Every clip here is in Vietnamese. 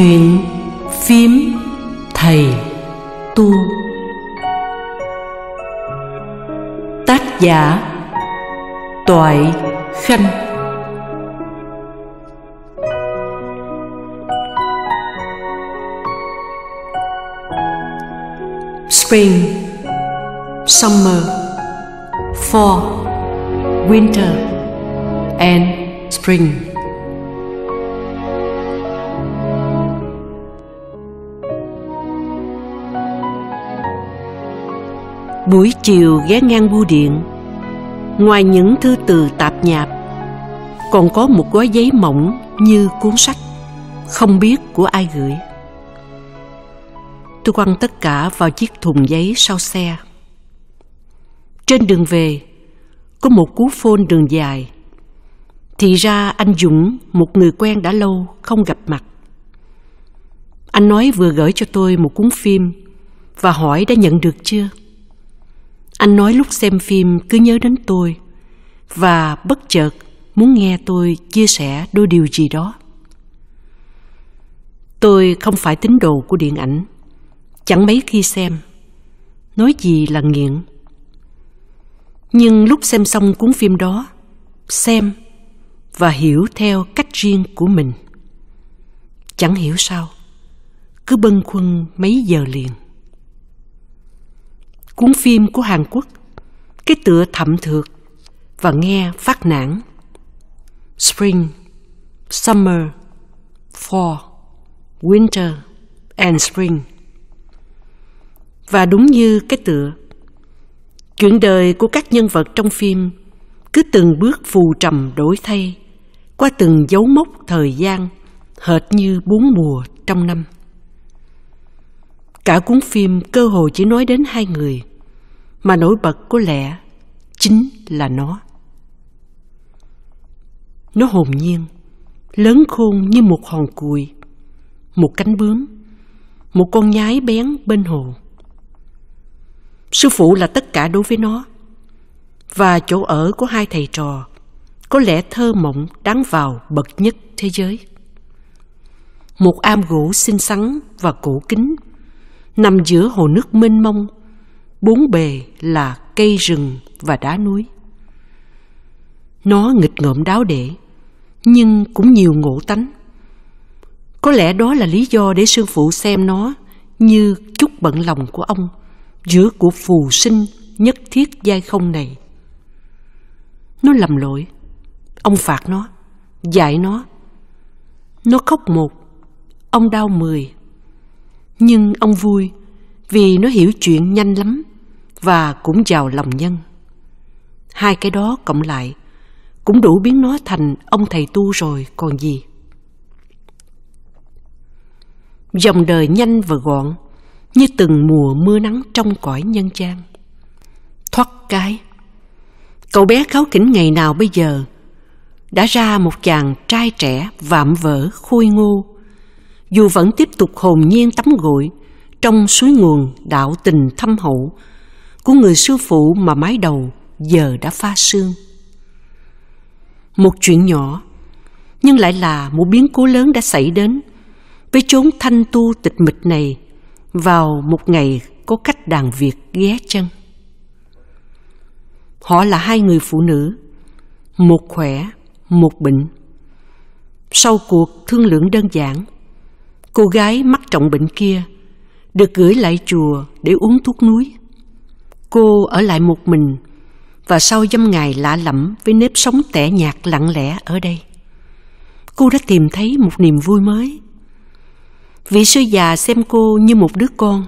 chuyện phím thầy tu tác giả toại khanh spring summer fall winter and spring buổi chiều ghé ngang bưu điện ngoài những thư từ tạp nhạp còn có một gói giấy mỏng như cuốn sách không biết của ai gửi tôi quăng tất cả vào chiếc thùng giấy sau xe trên đường về có một cú phôn đường dài thì ra anh dũng một người quen đã lâu không gặp mặt anh nói vừa gửi cho tôi một cuốn phim và hỏi đã nhận được chưa anh nói lúc xem phim cứ nhớ đến tôi và bất chợt muốn nghe tôi chia sẻ đôi điều gì đó. Tôi không phải tín đồ của điện ảnh, chẳng mấy khi xem, nói gì là nghiện. Nhưng lúc xem xong cuốn phim đó, xem và hiểu theo cách riêng của mình. Chẳng hiểu sao, cứ bâng khuâng mấy giờ liền cuốn phim của Hàn Quốc, cái tựa thẩm thược và nghe phát nản. Spring, Summer, Fall, Winter and Spring. Và đúng như cái tựa, chuyện đời của các nhân vật trong phim cứ từng bước phù trầm đổi thay qua từng dấu mốc thời gian hệt như bốn mùa trong năm. Cả cuốn phim cơ hồ chỉ nói đến hai người, mà nổi bật có lẽ chính là nó nó hồn nhiên lớn khôn như một hòn cùi một cánh bướm một con nhái bén bên hồ sư phụ là tất cả đối với nó và chỗ ở của hai thầy trò có lẽ thơ mộng đáng vào bậc nhất thế giới một am gỗ xinh xắn và cổ kính nằm giữa hồ nước mênh mông bốn bề là cây rừng và đá núi nó nghịch ngợm đáo để nhưng cũng nhiều ngộ tánh có lẽ đó là lý do để sư phụ xem nó như chút bận lòng của ông giữa cuộc phù sinh nhất thiết giai không này nó lầm lỗi ông phạt nó dạy nó nó khóc một ông đau mười nhưng ông vui vì nó hiểu chuyện nhanh lắm và cũng giàu lòng nhân. Hai cái đó cộng lại cũng đủ biến nó thành ông thầy tu rồi còn gì. Dòng đời nhanh và gọn như từng mùa mưa nắng trong cõi nhân gian. Thoát cái. Cậu bé kháo khỉnh ngày nào bây giờ đã ra một chàng trai trẻ vạm vỡ khôi ngô dù vẫn tiếp tục hồn nhiên tắm gội trong suối nguồn đạo tình thâm hậu của người sư phụ mà mái đầu giờ đã pha sương. Một chuyện nhỏ, nhưng lại là một biến cố lớn đã xảy đến với chốn thanh tu tịch mịch này vào một ngày có cách đàn việc ghé chân. Họ là hai người phụ nữ, một khỏe, một bệnh. Sau cuộc thương lượng đơn giản, cô gái mắc trọng bệnh kia được gửi lại chùa để uống thuốc núi. Cô ở lại một mình và sau dăm ngày lạ lẫm với nếp sống tẻ nhạt lặng lẽ ở đây. Cô đã tìm thấy một niềm vui mới. Vị sư già xem cô như một đứa con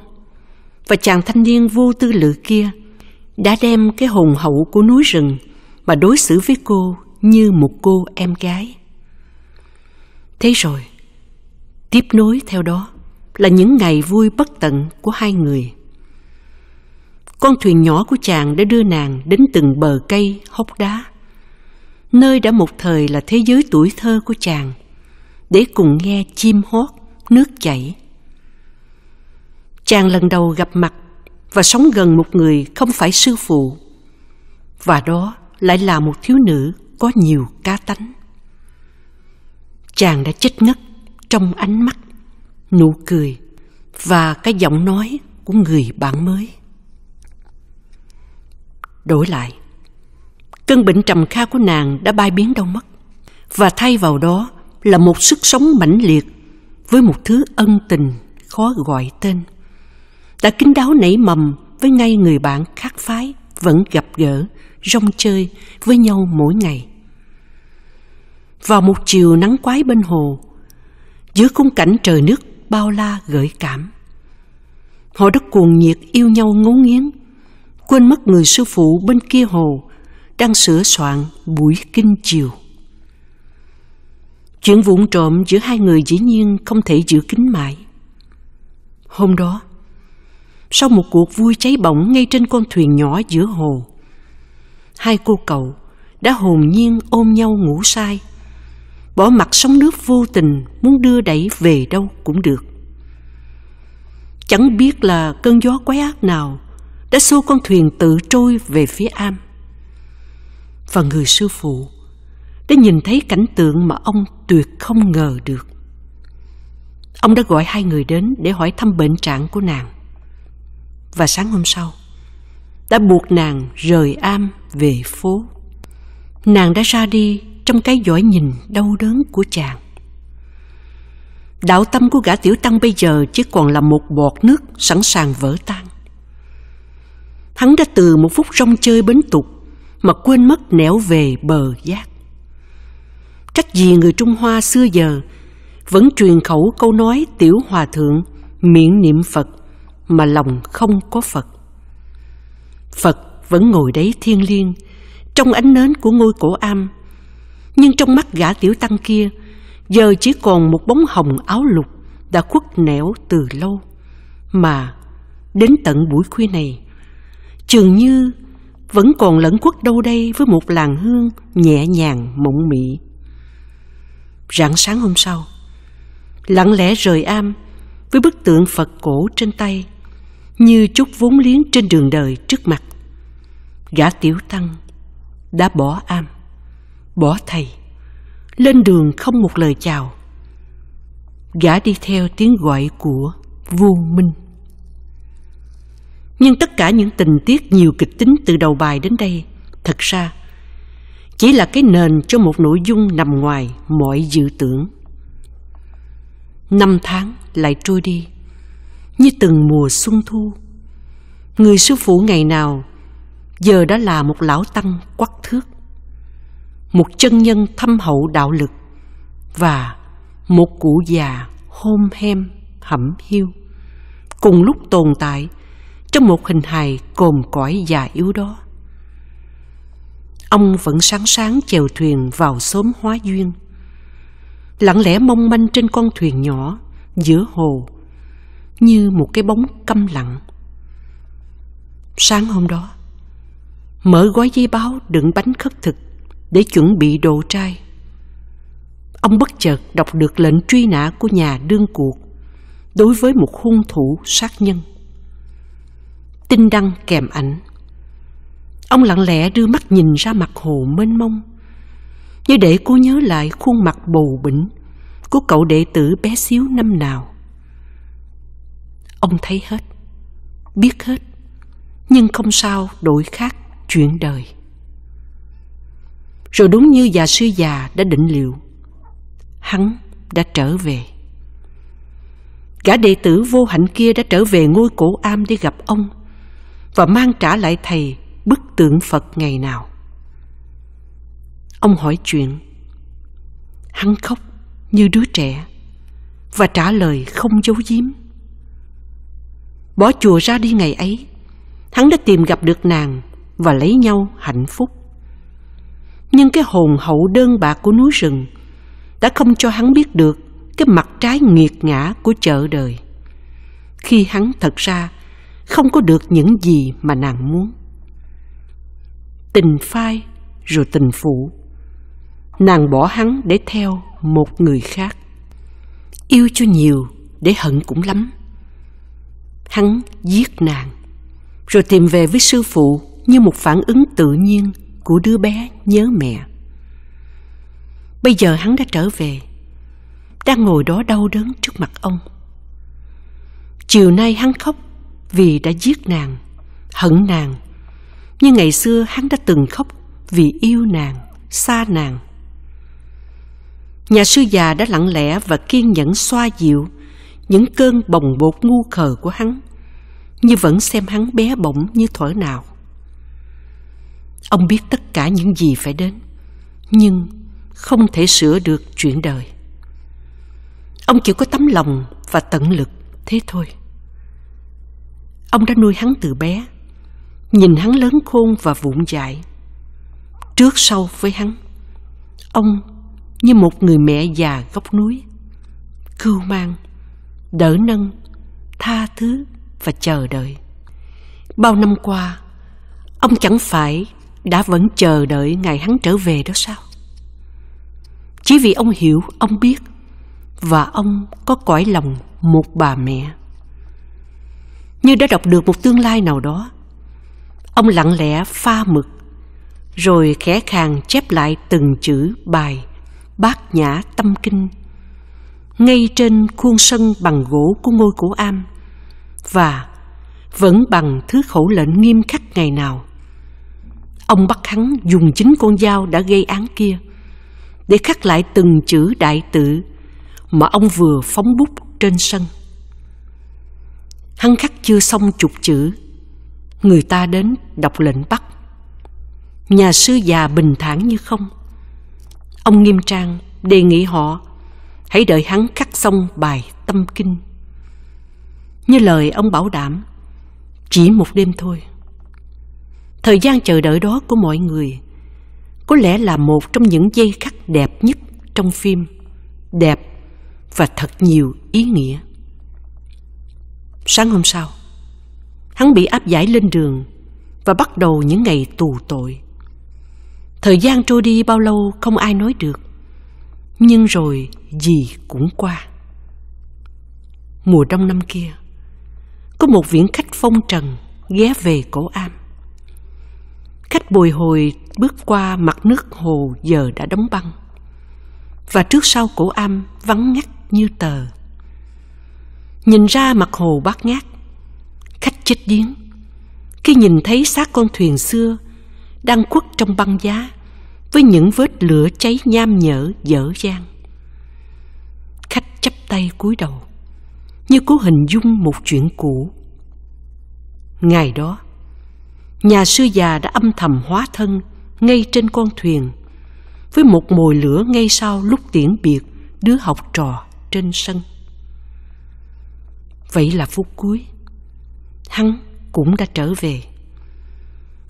và chàng thanh niên vô tư lự kia đã đem cái hồn hậu của núi rừng mà đối xử với cô như một cô em gái. Thế rồi, tiếp nối theo đó là những ngày vui bất tận của hai người con thuyền nhỏ của chàng đã đưa nàng đến từng bờ cây hốc đá nơi đã một thời là thế giới tuổi thơ của chàng để cùng nghe chim hót nước chảy chàng lần đầu gặp mặt và sống gần một người không phải sư phụ và đó lại là một thiếu nữ có nhiều cá tánh chàng đã chết ngất trong ánh mắt nụ cười và cái giọng nói của người bạn mới Đổi lại, cơn bệnh trầm kha của nàng đã bay biến đâu mất, và thay vào đó là một sức sống mãnh liệt với một thứ ân tình khó gọi tên. Đã kín đáo nảy mầm với ngay người bạn khác phái vẫn gặp gỡ, rong chơi với nhau mỗi ngày. Vào một chiều nắng quái bên hồ, giữa khung cảnh trời nước bao la gợi cảm. Họ đã cuồng nhiệt yêu nhau ngấu nghiến quên mất người sư phụ bên kia hồ đang sửa soạn buổi kinh chiều. Chuyện vụn trộm giữa hai người dĩ nhiên không thể giữ kín mãi. Hôm đó, sau một cuộc vui cháy bỏng ngay trên con thuyền nhỏ giữa hồ, hai cô cậu đã hồn nhiên ôm nhau ngủ say, bỏ mặt sóng nước vô tình muốn đưa đẩy về đâu cũng được. Chẳng biết là cơn gió quái ác nào đã xô con thuyền tự trôi về phía am. Và người sư phụ đã nhìn thấy cảnh tượng mà ông tuyệt không ngờ được. Ông đã gọi hai người đến để hỏi thăm bệnh trạng của nàng. Và sáng hôm sau, đã buộc nàng rời am về phố. Nàng đã ra đi trong cái dõi nhìn đau đớn của chàng. Đạo tâm của gã tiểu tăng bây giờ chỉ còn là một bọt nước sẵn sàng vỡ tan hắn đã từ một phút rong chơi bến tục mà quên mất nẻo về bờ giác. Trách gì người Trung Hoa xưa giờ vẫn truyền khẩu câu nói tiểu hòa thượng miệng niệm Phật mà lòng không có Phật. Phật vẫn ngồi đấy thiêng liêng trong ánh nến của ngôi cổ am, nhưng trong mắt gã tiểu tăng kia giờ chỉ còn một bóng hồng áo lục đã khuất nẻo từ lâu mà đến tận buổi khuya này Chường như vẫn còn lẫn quất đâu đây với một làn hương nhẹ nhàng mộng mị. Rạng sáng hôm sau, lặng lẽ rời am với bức tượng Phật cổ trên tay, như chút vốn liếng trên đường đời trước mặt. Gã tiểu tăng đã bỏ am, bỏ thầy, lên đường không một lời chào. Gã đi theo tiếng gọi của vô minh nhưng tất cả những tình tiết nhiều kịch tính từ đầu bài đến đây thật ra chỉ là cái nền cho một nội dung nằm ngoài mọi dự tưởng năm tháng lại trôi đi như từng mùa xuân thu người sư phụ ngày nào giờ đã là một lão tăng quắc thước một chân nhân thâm hậu đạo lực và một cụ già hôm hem hẩm hiu cùng lúc tồn tại trong một hình hài cồn cõi già yếu đó. Ông vẫn sáng sáng chèo thuyền vào xóm hóa duyên, lặng lẽ mong manh trên con thuyền nhỏ giữa hồ như một cái bóng câm lặng. Sáng hôm đó, mở gói giấy báo đựng bánh khất thực để chuẩn bị đồ trai. Ông bất chợt đọc được lệnh truy nã của nhà đương cuộc đối với một hung thủ sát nhân tinh đăng kèm ảnh. Ông lặng lẽ đưa mắt nhìn ra mặt hồ mênh mông, như để cô nhớ lại khuôn mặt bầu bỉnh của cậu đệ tử bé xíu năm nào. Ông thấy hết, biết hết, nhưng không sao đổi khác chuyện đời. Rồi đúng như già sư già đã định liệu, hắn đã trở về. Gã đệ tử vô hạnh kia đã trở về ngôi cổ am để gặp ông và mang trả lại thầy bức tượng Phật ngày nào. Ông hỏi chuyện. Hắn khóc như đứa trẻ và trả lời không giấu giếm. Bỏ chùa ra đi ngày ấy, hắn đã tìm gặp được nàng và lấy nhau hạnh phúc. Nhưng cái hồn hậu đơn bạc của núi rừng đã không cho hắn biết được cái mặt trái nghiệt ngã của chợ đời. Khi hắn thật ra không có được những gì mà nàng muốn tình phai rồi tình phụ nàng bỏ hắn để theo một người khác yêu cho nhiều để hận cũng lắm hắn giết nàng rồi tìm về với sư phụ như một phản ứng tự nhiên của đứa bé nhớ mẹ bây giờ hắn đã trở về đang ngồi đó đau đớn trước mặt ông chiều nay hắn khóc vì đã giết nàng, hận nàng. Như ngày xưa hắn đã từng khóc vì yêu nàng, xa nàng. Nhà sư già đã lặng lẽ và kiên nhẫn xoa dịu những cơn bồng bột ngu khờ của hắn, như vẫn xem hắn bé bỏng như thuở nào. Ông biết tất cả những gì phải đến, nhưng không thể sửa được chuyện đời. Ông chỉ có tấm lòng và tận lực thế thôi. Ông đã nuôi hắn từ bé, nhìn hắn lớn khôn và vụng dại. Trước sau với hắn, ông như một người mẹ già góc núi, cưu mang, đỡ nâng, tha thứ và chờ đợi. Bao năm qua, ông chẳng phải đã vẫn chờ đợi ngày hắn trở về đó sao? Chỉ vì ông hiểu, ông biết và ông có cõi lòng một bà mẹ như đã đọc được một tương lai nào đó. Ông lặng lẽ pha mực, rồi khẽ khàng chép lại từng chữ bài Bát Nhã Tâm Kinh ngay trên khuôn sân bằng gỗ của ngôi cổ am và vẫn bằng thứ khẩu lệnh nghiêm khắc ngày nào. Ông bắt hắn dùng chính con dao đã gây án kia để khắc lại từng chữ đại tự mà ông vừa phóng bút trên sân hắn khắc chưa xong chục chữ người ta đến đọc lệnh bắt nhà sư già bình thản như không ông nghiêm trang đề nghị họ hãy đợi hắn khắc xong bài tâm kinh như lời ông bảo đảm chỉ một đêm thôi thời gian chờ đợi đó của mọi người có lẽ là một trong những giây khắc đẹp nhất trong phim đẹp và thật nhiều ý nghĩa Sáng hôm sau, hắn bị áp giải lên đường và bắt đầu những ngày tù tội. Thời gian trôi đi bao lâu không ai nói được, nhưng rồi gì cũng qua. Mùa đông năm kia, có một viễn khách phong trần ghé về cổ am. Khách bồi hồi bước qua mặt nước hồ giờ đã đóng băng. Và trước sau cổ am vắng ngắt như tờ nhìn ra mặt hồ bát ngát khách chết điếng khi nhìn thấy xác con thuyền xưa đang quất trong băng giá với những vết lửa cháy nham nhở dở dang khách chắp tay cúi đầu như cố hình dung một chuyện cũ ngày đó nhà sư già đã âm thầm hóa thân ngay trên con thuyền với một mồi lửa ngay sau lúc tiễn biệt đứa học trò trên sân Vậy là phút cuối Hắn cũng đã trở về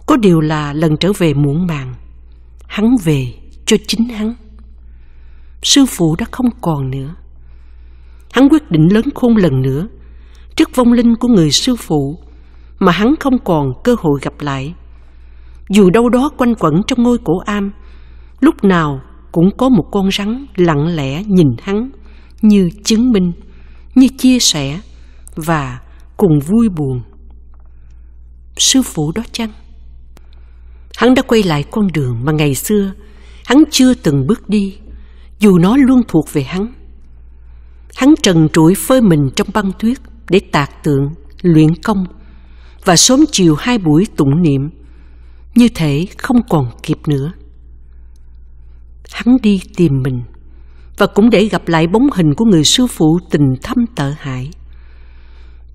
Có điều là lần trở về muộn màng Hắn về cho chính hắn Sư phụ đã không còn nữa Hắn quyết định lớn khôn lần nữa Trước vong linh của người sư phụ Mà hắn không còn cơ hội gặp lại Dù đâu đó quanh quẩn trong ngôi cổ am Lúc nào cũng có một con rắn lặng lẽ nhìn hắn Như chứng minh, như chia sẻ và cùng vui buồn. Sư phụ đó chăng? Hắn đã quay lại con đường mà ngày xưa hắn chưa từng bước đi, dù nó luôn thuộc về hắn. Hắn trần trụi phơi mình trong băng tuyết để tạc tượng, luyện công và sớm chiều hai buổi tụng niệm, như thể không còn kịp nữa. Hắn đi tìm mình và cũng để gặp lại bóng hình của người sư phụ tình thâm tợ hại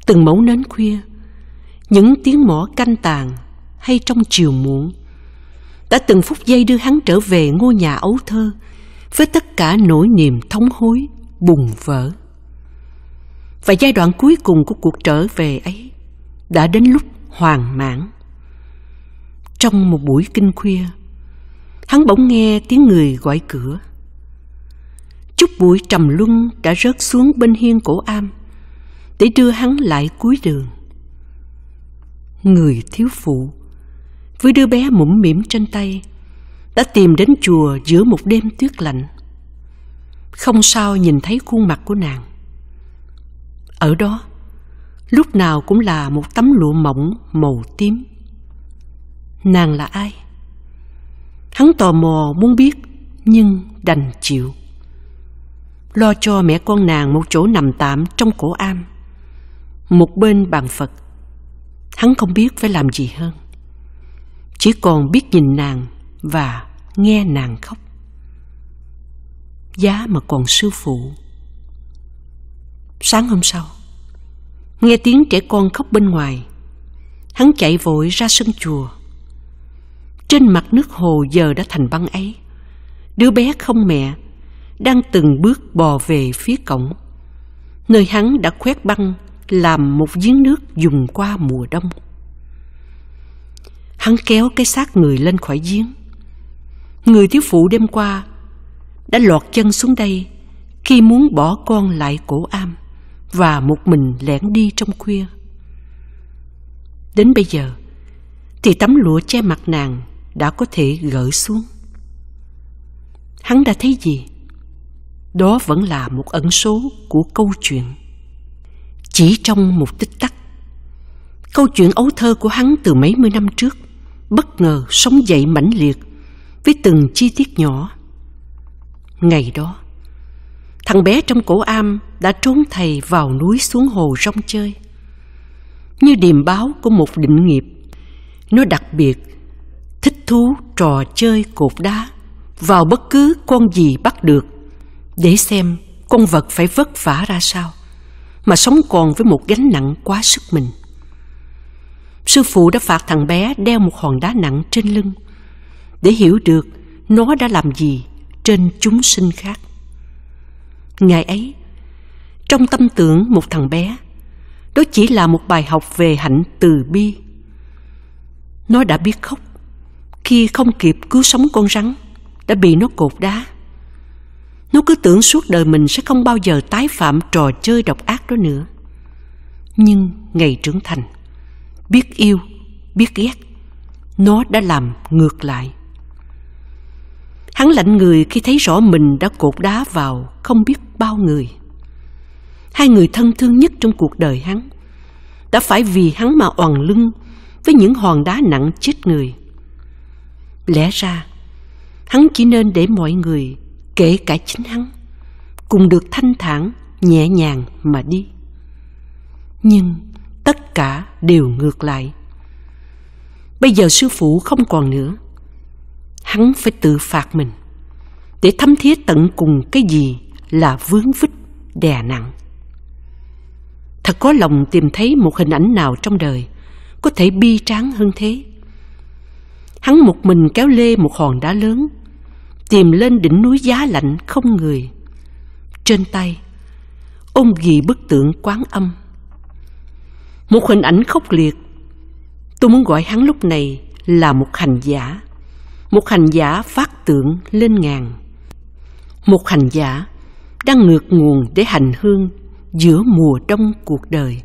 từng mẫu nến khuya những tiếng mỏ canh tàn hay trong chiều muộn đã từng phút giây đưa hắn trở về ngôi nhà ấu thơ với tất cả nỗi niềm thống hối bùng vỡ và giai đoạn cuối cùng của cuộc trở về ấy đã đến lúc hoàn mãn trong một buổi kinh khuya hắn bỗng nghe tiếng người gọi cửa chút bụi trầm luân đã rớt xuống bên hiên cổ am để đưa hắn lại cuối đường. Người thiếu phụ với đứa bé mũm mỉm trên tay đã tìm đến chùa giữa một đêm tuyết lạnh. Không sao nhìn thấy khuôn mặt của nàng. Ở đó, lúc nào cũng là một tấm lụa mỏng màu tím. Nàng là ai? Hắn tò mò muốn biết nhưng đành chịu. Lo cho mẹ con nàng một chỗ nằm tạm trong cổ am một bên bàn Phật. Hắn không biết phải làm gì hơn. Chỉ còn biết nhìn nàng và nghe nàng khóc. Giá mà còn sư phụ. Sáng hôm sau, nghe tiếng trẻ con khóc bên ngoài. Hắn chạy vội ra sân chùa. Trên mặt nước hồ giờ đã thành băng ấy. Đứa bé không mẹ đang từng bước bò về phía cổng nơi hắn đã khoét băng làm một giếng nước dùng qua mùa đông. Hắn kéo cái xác người lên khỏi giếng. Người thiếu phụ đêm qua đã lọt chân xuống đây khi muốn bỏ con lại cổ am và một mình lẻn đi trong khuya. Đến bây giờ thì tấm lụa che mặt nàng đã có thể gỡ xuống. Hắn đã thấy gì? Đó vẫn là một ẩn số của câu chuyện. Chỉ trong một tích tắc, câu chuyện ấu thơ của hắn từ mấy mươi năm trước bất ngờ sống dậy mãnh liệt với từng chi tiết nhỏ. Ngày đó, thằng bé trong cổ am đã trốn thầy vào núi xuống hồ rong chơi. Như điềm báo của một định nghiệp, nó đặc biệt thích thú trò chơi cột đá vào bất cứ con gì bắt được để xem con vật phải vất vả ra sao mà sống còn với một gánh nặng quá sức mình. Sư phụ đã phạt thằng bé đeo một hòn đá nặng trên lưng để hiểu được nó đã làm gì trên chúng sinh khác. Ngày ấy, trong tâm tưởng một thằng bé, đó chỉ là một bài học về hạnh từ bi. Nó đã biết khóc khi không kịp cứu sống con rắn đã bị nó cột đá nó cứ tưởng suốt đời mình sẽ không bao giờ tái phạm trò chơi độc ác đó nữa. Nhưng ngày trưởng thành, biết yêu, biết ghét, nó đã làm ngược lại. Hắn lạnh người khi thấy rõ mình đã cột đá vào không biết bao người. Hai người thân thương nhất trong cuộc đời hắn đã phải vì hắn mà oằn lưng với những hòn đá nặng chết người. Lẽ ra, hắn chỉ nên để mọi người kể cả chính hắn cùng được thanh thản nhẹ nhàng mà đi nhưng tất cả đều ngược lại bây giờ sư phụ không còn nữa hắn phải tự phạt mình để thấm thía tận cùng cái gì là vướng vít đè nặng thật có lòng tìm thấy một hình ảnh nào trong đời có thể bi tráng hơn thế hắn một mình kéo lê một hòn đá lớn tìm lên đỉnh núi giá lạnh không người. Trên tay, ôm ghì bức tượng quán âm. Một hình ảnh khốc liệt. Tôi muốn gọi hắn lúc này là một hành giả. Một hành giả phát tượng lên ngàn. Một hành giả đang ngược nguồn để hành hương giữa mùa đông cuộc đời,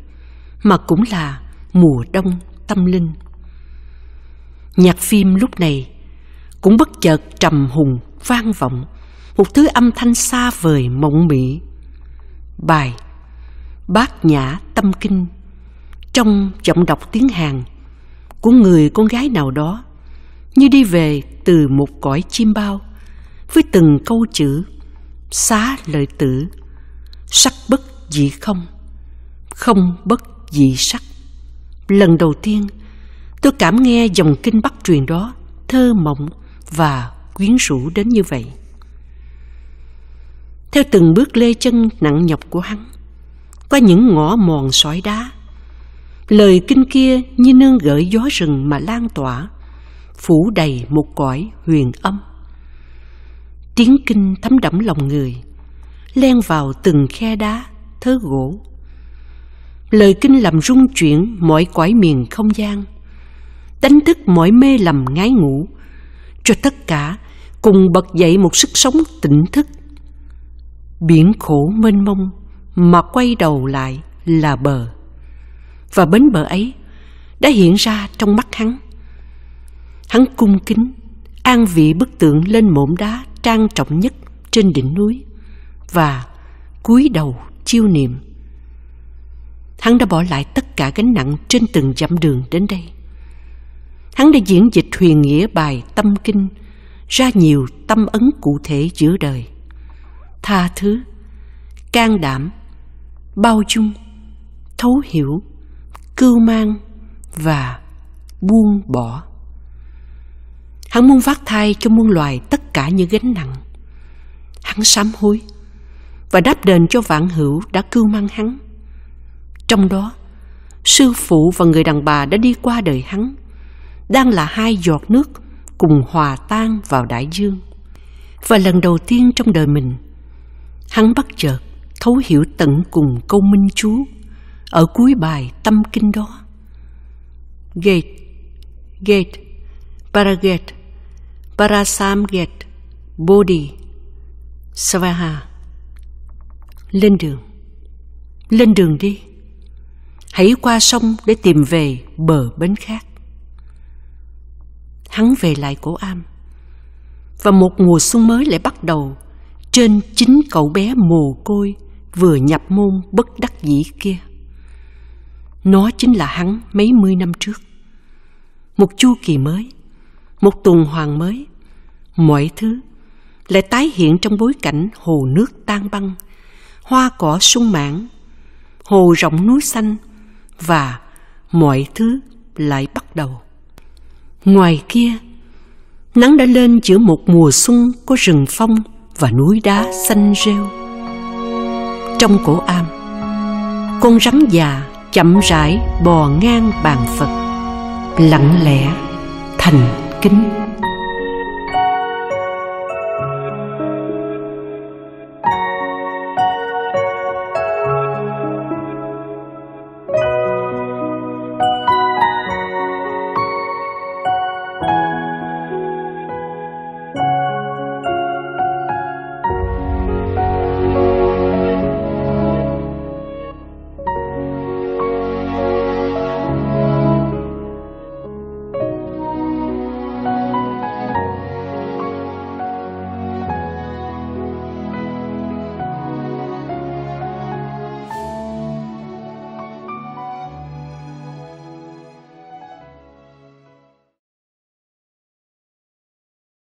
mà cũng là mùa đông tâm linh. Nhạc phim lúc này cũng bất chợt trầm hùng vang vọng một thứ âm thanh xa vời mộng mị bài bát nhã tâm kinh trong giọng đọc tiếng hàn của người con gái nào đó như đi về từ một cõi chim bao với từng câu chữ xá lợi tử sắc bất dị không không bất dị sắc lần đầu tiên tôi cảm nghe dòng kinh bắc truyền đó thơ mộng và quyến rũ đến như vậy. Theo từng bước lê chân nặng nhọc của hắn, qua những ngõ mòn sỏi đá, lời kinh kia như nương gợi gió rừng mà lan tỏa, phủ đầy một cõi huyền âm. Tiếng kinh thấm đẫm lòng người, len vào từng khe đá, thớ gỗ. Lời kinh làm rung chuyển mọi cõi miền không gian, đánh thức mọi mê lầm ngái ngủ cho tất cả cùng bật dậy một sức sống tỉnh thức biển khổ mênh mông mà quay đầu lại là bờ và bến bờ ấy đã hiện ra trong mắt hắn hắn cung kính an vị bức tượng lên mộn đá trang trọng nhất trên đỉnh núi và cúi đầu chiêu niệm hắn đã bỏ lại tất cả gánh nặng trên từng dặm đường đến đây hắn đã diễn dịch thuyền nghĩa bài tâm kinh ra nhiều tâm ấn cụ thể giữa đời tha thứ can đảm bao dung thấu hiểu cưu mang và buông bỏ hắn muốn vác thai cho muôn loài tất cả những gánh nặng hắn sám hối và đáp đền cho vạn hữu đã cưu mang hắn trong đó sư phụ và người đàn bà đã đi qua đời hắn đang là hai giọt nước cùng hòa tan vào đại dương. Và lần đầu tiên trong đời mình, hắn bắt chợt thấu hiểu tận cùng câu minh chú ở cuối bài tâm kinh đó. Gate, gate, paragate, parasam bodhi, svaha. Lên đường, lên đường đi. Hãy qua sông để tìm về bờ bến khác hắn về lại cổ am. Và một mùa xuân mới lại bắt đầu trên chính cậu bé mồ côi vừa nhập môn bất đắc dĩ kia. Nó chính là hắn mấy mươi năm trước. Một chu kỳ mới, một tuần hoàn mới, mọi thứ lại tái hiện trong bối cảnh hồ nước tan băng, hoa cỏ sung mãn, hồ rộng núi xanh và mọi thứ lại bắt đầu. Ngoài kia, nắng đã lên giữa một mùa xuân có rừng phong và núi đá xanh rêu. Trong cổ am, con rắn già chậm rãi bò ngang bàn Phật, lặng lẽ thành kính.